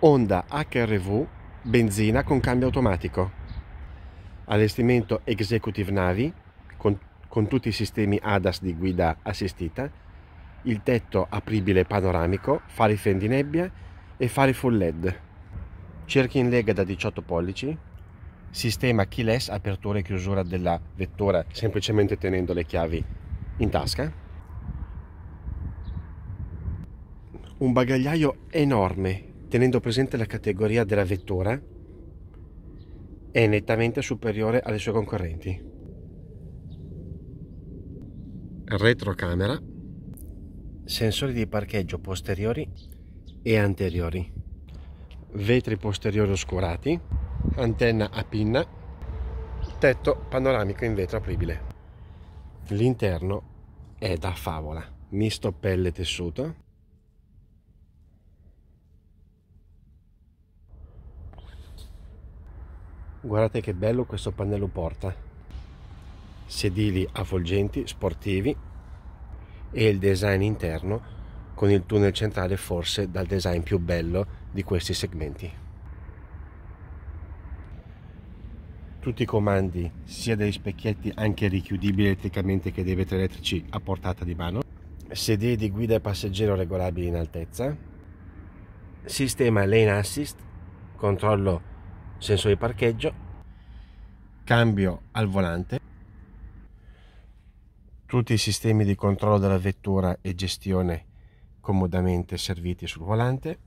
Honda HRV benzina con cambio automatico, allestimento executive navi con, con tutti i sistemi ADAS di guida assistita, il tetto apribile panoramico, fari nebbia e fari full LED, cerchi in lega da 18 pollici, sistema keyless apertura e chiusura della vettura semplicemente tenendo le chiavi in tasca, un bagagliaio enorme tenendo presente la categoria della vettura, è nettamente superiore alle sue concorrenti. Retrocamera, sensori di parcheggio posteriori e anteriori, vetri posteriori oscurati, antenna a pinna, tetto panoramico in vetro apribile. L'interno è da favola, misto pelle tessuto guardate che bello questo pannello porta sedili a sportivi e il design interno con il tunnel centrale forse dal design più bello di questi segmenti tutti i comandi sia degli specchietti anche richiudibili elettricamente che dei vetri elettrici a portata di mano sedili di guida e passeggero regolabili in altezza sistema lane assist controllo sensore di parcheggio, cambio al volante, tutti i sistemi di controllo della vettura e gestione comodamente serviti sul volante,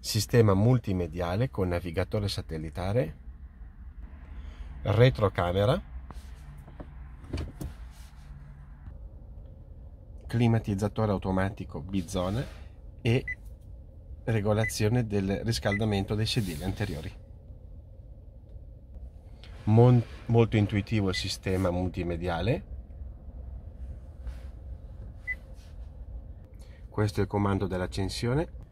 sistema multimediale con navigatore satellitare, retrocamera, climatizzatore automatico bizone e regolazione del riscaldamento dei sedili anteriori. Mon molto intuitivo il sistema multimediale. Questo è il comando dell'accensione.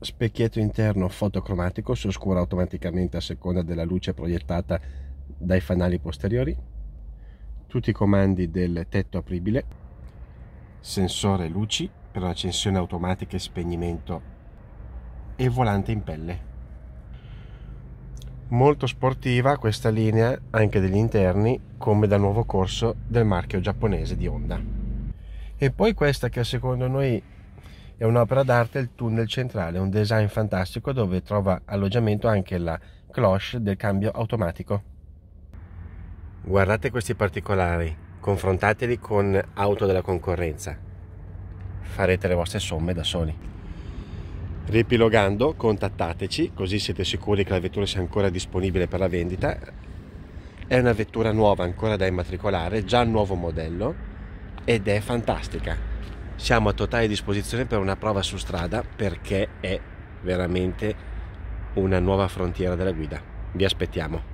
Specchietto interno fotocromatico si oscura automaticamente a seconda della luce proiettata dai fanali posteriori. Tutti i comandi del tetto apribile. Sensore luci per la accensione automatica e spegnimento e volante in pelle. Molto sportiva questa linea anche degli interni come da nuovo corso del marchio giapponese di Honda. E poi questa che secondo noi è un'opera d'arte, il tunnel centrale, un design fantastico dove trova alloggiamento anche la cloche del cambio automatico. Guardate questi particolari, confrontateli con auto della concorrenza farete le vostre somme da soli. Riepilogando, contattateci, così siete sicuri che la vettura sia ancora disponibile per la vendita. È una vettura nuova ancora da immatricolare, già nuovo modello ed è fantastica. Siamo a totale disposizione per una prova su strada perché è veramente una nuova frontiera della guida. Vi aspettiamo.